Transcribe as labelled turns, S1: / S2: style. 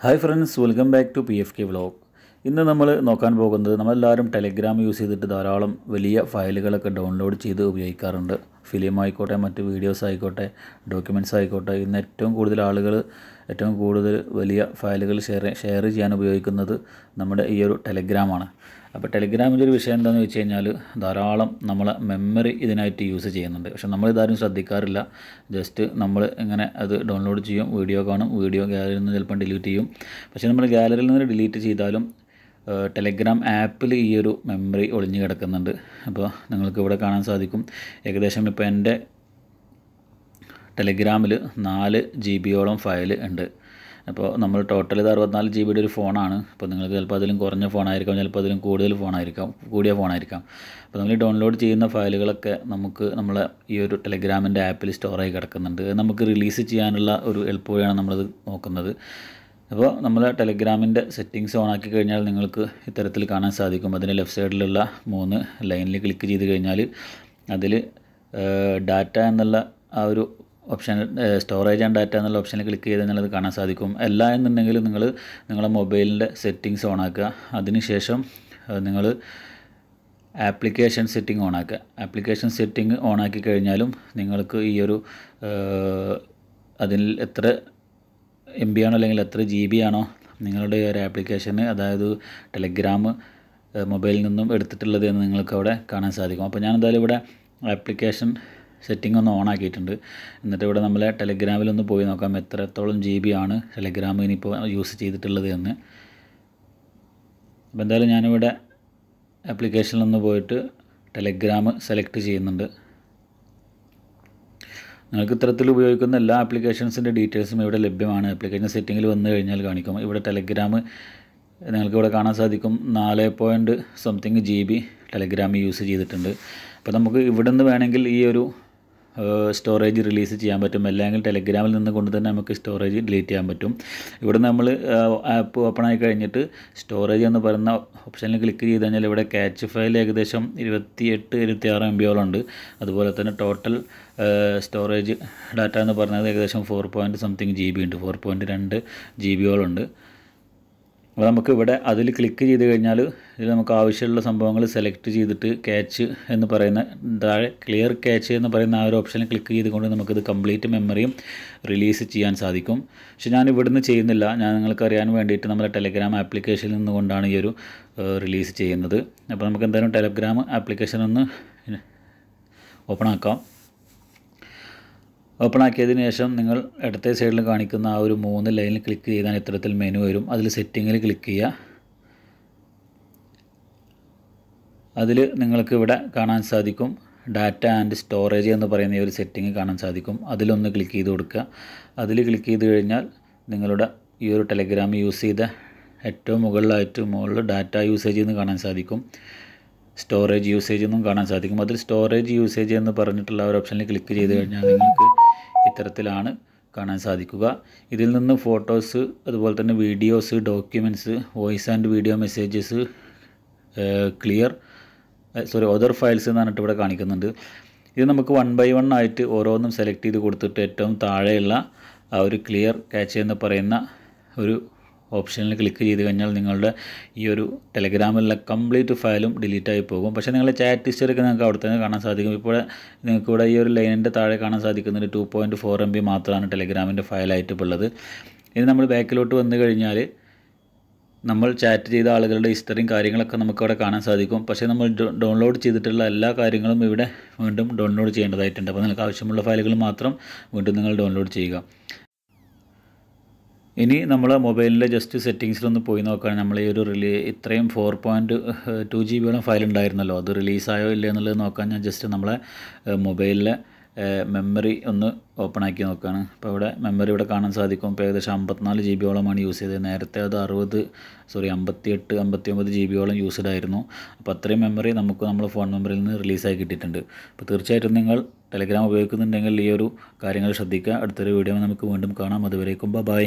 S1: hi friends welcome back to P F K vlog ഇന്ന് നമ്മൾ നോക്കാൻ പോകുന്നത് നമ്മളെല്ലാവരും ടെലിഗ്രാം യൂസ് ചെയ്തിട്ട് ധാരാളം വലിയ ഫയലുകളൊക്കെ ഡൗൺലോഡ് ചെയ്ത് ഉപയോഗിക്കാറുണ്ട് ഫിലിം ആയിക്കോട്ടെ മറ്റ് വീഡിയോസ് ആയിക്കോട്ടെ ഡോക്യുമെൻറ്റ്സ് ആയിക്കോട്ടെ ഇന്ന് ഏറ്റവും കൂടുതൽ ആളുകൾ ഏറ്റവും കൂടുതൽ വലിയ ഫയലുകൾ ഷെയർ ഷെയർ ചെയ്യാൻ ഉപയോഗിക്കുന്നത് നമ്മുടെ ഈ ഒരു ടെലഗ്രാമാണ് അപ്പോൾ ടെലിഗ്രാമിൻ്റെ ഒരു വിഷയം എന്താണെന്ന് വെച്ച് കഴിഞ്ഞാൽ ധാരാളം നമ്മൾ മെമ്മറി ഇതിനായിട്ട് യൂസ് ചെയ്യുന്നുണ്ട് പക്ഷേ നമ്മളിതാരും ശ്രദ്ധിക്കാറില്ല ജസ്റ്റ് നമ്മൾ ഇങ്ങനെ അത് ഡൗൺലോഡ് ചെയ്യും വീഡിയോ കാണും വീഡിയോ ഗാലറിയിൽ നിന്ന് ചിലപ്പം ഡിലീറ്റ് ചെയ്യും പക്ഷേ നമ്മൾ ഗാലറിയിൽ നിന്ന് ഡിലീറ്റ് ചെയ്താലും ടെലഗ്രാം ആപ്പിൽ ഈ ഒരു മെമ്മറി ഒളിഞ്ഞു കിടക്കുന്നുണ്ട് അപ്പോൾ നിങ്ങൾക്ക് ഇവിടെ കാണാൻ സാധിക്കും ഏകദേശം ഇപ്പോൾ എൻ്റെ ടെലഗ്രാമിൽ നാല് ജി ബിയോളം ഫയൽ ഉണ്ട് അപ്പോൾ നമ്മൾ ടോട്ടൽ ഇത് അറുപത്തിനാല് ജി ബിയുടെ ഒരു ഫോണാണ് അപ്പോൾ നിങ്ങൾക്ക് ചിലപ്പോൾ അതിലും കുറഞ്ഞ ഫോണായിരിക്കാം ചിലപ്പോൾ അതിലും കൂടുതൽ ഫോണായിരിക്കാം കൂടിയ ഫോണായിരിക്കാം അപ്പോൾ നമ്മൾ ഡൗൺലോഡ് ചെയ്യുന്ന ഫയലുകളൊക്കെ നമുക്ക് നമ്മളെ ഈ ഒരു ടെലഗ്രാമിൻ്റെ ആപ്പിൽ സ്റ്റോറായി കിടക്കുന്നുണ്ട് നമുക്ക് റിലീസ് ചെയ്യാനുള്ള ഒരു എളുപ്പമാണ് നമ്മളത് നോക്കുന്നത് അപ്പോൾ നമ്മൾ ടെലഗ്രാമിൻ്റെ സെറ്റിങ്സ് ഓൺ ആക്കി കഴിഞ്ഞാൽ നിങ്ങൾക്ക് ഇത്തരത്തിൽ കാണാൻ സാധിക്കും അതിന് ലെഫ്റ്റ് സൈഡിലുള്ള മൂന്ന് ലൈനിൽ ക്ലിക്ക് ചെയ്ത് കഴിഞ്ഞാൽ അതിൽ ഡാറ്റ എന്നുള്ള ആ ഒരു ഓപ്ഷൻ സ്റ്റോറേജ് ആൻഡ് ഡാറ്റ എന്നുള്ള ഓപ്ഷനിൽ ക്ലിക്ക് ചെയ്ത് കഴിഞ്ഞാൽ അത് കാണാൻ സാധിക്കും അല്ല എന്നുണ്ടെങ്കിൽ നിങ്ങൾ നിങ്ങളുടെ മൊബൈലിൻ്റെ സെറ്റിങ്സ് ഓൺ ആക്കുക അതിനുശേഷം നിങ്ങൾ ആപ്ലിക്കേഷൻ സെറ്റിംഗ് ഓൺ ആക്കുക ആപ്ലിക്കേഷൻ സെറ്റിംഗ് ഓൺ ആക്കി കഴിഞ്ഞാലും നിങ്ങൾക്ക് ഈ ഒരു അതിൽ എത്ര എം ബി ആണോ അല്ലെങ്കിൽ എത്ര ജി ബി ആണോ നിങ്ങളുടെ ഒരു ആപ്ലിക്കേഷന് അതായത് ടെലഗ്രാം മൊബൈലിൽ നിന്നും എടുത്തിട്ടുള്ളത് എന്ന് നിങ്ങൾക്ക് അവിടെ കാണാൻ സാധിക്കും അപ്പോൾ ഞാൻ എന്തായാലും ഇവിടെ ആപ്ലിക്കേഷൻ സെറ്റിംഗ് ഒന്ന് ഓൺ ആക്കിയിട്ടുണ്ട് എന്നിട്ട് ഇവിടെ നമ്മളെ ടെലഗ്രാമിലൊന്ന് പോയി നോക്കാം എത്രത്തോളം ജി ബി ആണ് ടെലഗ്രാം ഇനിയിപ്പോൾ യൂസ് ചെയ്തിട്ടുള്ളത് എന്ന് അപ്പോൾ എന്തായാലും ഞാനിവിടെ ആപ്ലിക്കേഷനിൽ നിന്ന് പോയിട്ട് ടെലഗ്രാം സെലക്ട് ചെയ്യുന്നുണ്ട് നിങ്ങൾക്ക് ഇത്തരത്തിൽ ഉപയോഗിക്കുന്ന എല്ലാ ആപ്ലിക്കേഷൻസിൻ്റെ ഡീറ്റെയിൽസും ഇവിടെ ലഭ്യമാണ് ആപ്ലിക്കേഷൻ സെറ്റിങ്ങിൽ വന്നു കഴിഞ്ഞാൽ കാണിക്കും ഇവിടെ ടെലഗ്രാം നിങ്ങൾക്ക് ഇവിടെ കാണാൻ സാധിക്കും നാല് point something G B Telegram use ചെയ്തിട്ടുണ്ട് അപ്പോൾ നമുക്ക് ഇവിടെ നിന്ന് വേണമെങ്കിൽ ഈ ഒരു സ്റ്റോറേജ് റിലീസ് ചെയ്യാൻ പറ്റും അല്ലെങ്കിൽ ടെലഗ്രാമിൽ നിന്ന് കൊണ്ട് തന്നെ നമുക്ക് സ്റ്റോറേജ് ഡിലീറ്റ് ചെയ്യാൻ പറ്റും ഇവിടെ നമ്മൾ ആപ്പ് ഓപ്പൺ ആയി കഴിഞ്ഞിട്ട് സ്റ്റോറേജ് എന്ന് പറയുന്ന ഓപ്ഷനിൽ ക്ലിക്ക് ചെയ്ത് കഴിഞ്ഞാൽ ഇവിടെ ക്യാച്ച് ഫയൽ ഏകദേശം ഇരുപത്തിയെട്ട് ആറ് എം ബിയോളം ഉണ്ട് അതുപോലെ തന്നെ ടോട്ടൽ സ്റ്റോറേജ് ഡാറ്റ എന്ന് പറഞ്ഞത് ഏകദേശം four point something G B ഉണ്ട് ഫോർ പോയിൻറ്റ് രണ്ട് ജി ബിയോളം ഉണ്ട് അപ്പോൾ നമുക്ക് ഇവിടെ അതിൽ ക്ലിക്ക് ചെയ്ത് കഴിഞ്ഞാൽ ഇതിൽ നമുക്ക് ആവശ്യമുള്ള സംഭവങ്ങൾ സെലക്ട് ചെയ്തിട്ട് ക്യാച്ച് എന്ന് പറയുന്ന താഴെ ക്ലിയർ ക്യാച്ച് എന്ന് പറയുന്ന ആ ഒരു ഓപ്ഷനിൽ ക്ലിക്ക് ചെയ്തുകൊണ്ട് നമുക്കിത് കംപ്ലീറ്റ് മെമ്മറിയും റിലീസ് ചെയ്യാൻ സാധിക്കും പക്ഷേ ഞാൻ ഇവിടുന്ന് ചെയ്യുന്നില്ല ഞാൻ നിങ്ങൾക്ക് അറിയാൻ വേണ്ടിയിട്ട് നമ്മുടെ ടെലഗ്രാം ആപ്ലിക്കേഷനിൽ നിന്നുകൊണ്ടാണ് ഈ ഒരു റിലീസ് ചെയ്യുന്നത് അപ്പോൾ നമുക്ക് എന്തായാലും ടെലഗ്രാം ആപ്ലിക്കേഷൻ ഒന്ന് ഓപ്പൺ ആക്കാം ഓപ്പൺ ആക്കിയതിന് ശേഷം നിങ്ങൾ ഇടത്തെ സൈഡിൽ കാണിക്കുന്ന ആ ഒരു മൂന്ന് ലൈനിൽ ക്ലിക്ക് ചെയ്താൽ ഇത്തരത്തിൽ മെനു വരും അതിൽ സെറ്റിങ്ങിൽ ക്ലിക്ക് ചെയ്യുക അതിൽ നിങ്ങൾക്ക് ഇവിടെ കാണാൻ സാധിക്കും ഡാറ്റ ആൻഡ് സ്റ്റോറേജ് എന്ന് പറയുന്ന ഈ ഒരു സെറ്റിംഗ് കാണാൻ സാധിക്കും അതിലൊന്ന് ക്ലിക്ക് ചെയ്ത് കൊടുക്കുക അതിൽ ക്ലിക്ക് ചെയ്ത് കഴിഞ്ഞാൽ നിങ്ങളുടെ ഈ ഒരു ടെലഗ്രാം യൂസ് ചെയ്ത ഏറ്റവും ഏറ്റവും മുകളിൽ ഡാറ്റ യൂസേജ് എന്ന് കാണാൻ സാധിക്കും സ്റ്റോറേജ് യൂസേജ് എന്നും കാണാൻ സാധിക്കും അതിൽ സ്റ്റോറേജ് യൂസേജ് എന്ന് പറഞ്ഞിട്ടുള്ള ഒരു ഓപ്ഷനിൽ ക്ലിക്ക് ചെയ്ത് കഴിഞ്ഞാൽ നിങ്ങൾക്ക് ഇത്തരത്തിലാണ് കാണാൻ സാധിക്കുക ഇതിൽ നിന്ന് ഫോട്ടോസ് അതുപോലെ തന്നെ videos documents voice and video messages clear sorry other files എന്ന് പറഞ്ഞിട്ട് ഇവിടെ കാണിക്കുന്നുണ്ട് ഇത് നമുക്ക് വൺ ബൈ വൺ ആയിട്ട് ഓരോന്നും സെലക്ട് ചെയ്ത് കൊടുത്തിട്ട് ഏറ്റവും താഴെയുള്ള ആ ഒരു ക്ലിയർ ക്യാച്ച് എന്ന് പറയുന്ന ഒരു ഓപ്ഷനിൽ ക്ലിക്ക് ചെയ്ത് കഴിഞ്ഞാൽ നിങ്ങളുടെ ഈ ഒരു ടെലഗ്രാമിലുള്ള കംപ്ലീറ്റ് ഫയലും ഡിലീറ്റായി പോകും പക്ഷേ നിങ്ങളുടെ ചാറ്റ് ഒക്കെ നിങ്ങൾക്ക് അവിടെ തന്നെ കാണാൻ സാധിക്കും ഇപ്പോൾ നിങ്ങൾക്ക് ഇവിടെ ഈ ഒരു ലൈനിൻ്റെ താഴെ കാണാൻ സാധിക്കുന്നത് two point four M B മാത്രമാണ് ടെലഗ്രാമിൻ്റെ ഫയലായിട്ട് ഇനി നമ്മൾ ബാക്കിലോട്ട് വന്നു കഴിഞ്ഞാൽ നമ്മൾ ചാറ്റ് ചെയ്ത ആളുകളുടെ ഹിസ്റ്ററിയും കാര്യങ്ങളൊക്കെ നമുക്കവിടെ കാണാൻ സാധിക്കും പക്ഷേ നമ്മൾ ഡൗൺലോഡ് ചെയ്തിട്ടുള്ള എല്ലാ കാര്യങ്ങളും ഇവിടെ വീണ്ടും ഡൗൺലോഡ് ചെയ്യേണ്ടതായിട്ടുണ്ട് അപ്പോൾ നിങ്ങൾക്ക് ആവശ്യമുള്ള ഫയലുകൾ മാത്രം വീണ്ടും നിങ്ങൾ ഡൗൺലോഡ് ചെയ്യുക ഇനി നമ്മൾ മൊബൈലിൻ്റെ ജസ്റ്റ് സെറ്റിങ്സിലൊന്ന് പോയി നോക്കുകയാണ് നമ്മൾ ഈ ഒരു റിലീ ഇത്രയും ഫോർ പോയിൻറ്റ് ടു ജി ബിയുടെ ഫയൽ ഉണ്ടായിരുന്നല്ലോ അത് റിലീസായോ ഇല്ലയോ എന്നുള്ളത് നോക്കാൻ ഞാൻ ജസ്റ്റ് നമ്മളെ മൊബൈലിലെ മെമ്മറി ഒന്ന് ഓപ്പൺ ആക്കി നോക്കുകയാണ് അപ്പോൾ ഇവിടെ മെമ്മറി ഇവിടെ കാണാൻ സാധിക്കും ഇപ്പോൾ ഏകദേശം അമ്പത്തിനാല് ജി ബിയോളമാണ് യൂസ് ചെയ്തത് നേരത്തെ അത് അറുപത് സോറി എട്ട് അമ്പത്തി ഒമ്പത് ജി ബിയോളം യൂസ്ഡ് ആയിരുന്നു അപ്പോൾ അത്രയും മെമ്മറി നമുക്ക് നമ്മുടെ ഫോൺ മെമ്മറിയിൽ നിന്ന് റിലീസായി കിട്ടിയിട്ടുണ്ട് അപ്പോൾ തീർച്ചയായിട്ടും നിങ്ങൾ ടെലിഗ്രാം ഉപയോഗിക്കുന്നുണ്ടെങ്കിൽ ഈ ഒരു കാര്യങ്ങൾ ശ്രദ്ധിക്കുക അടുത്തൊരു വീഡിയോ നമുക്ക് വീണ്ടും കാണാം അതുവരേക്കും ബൈ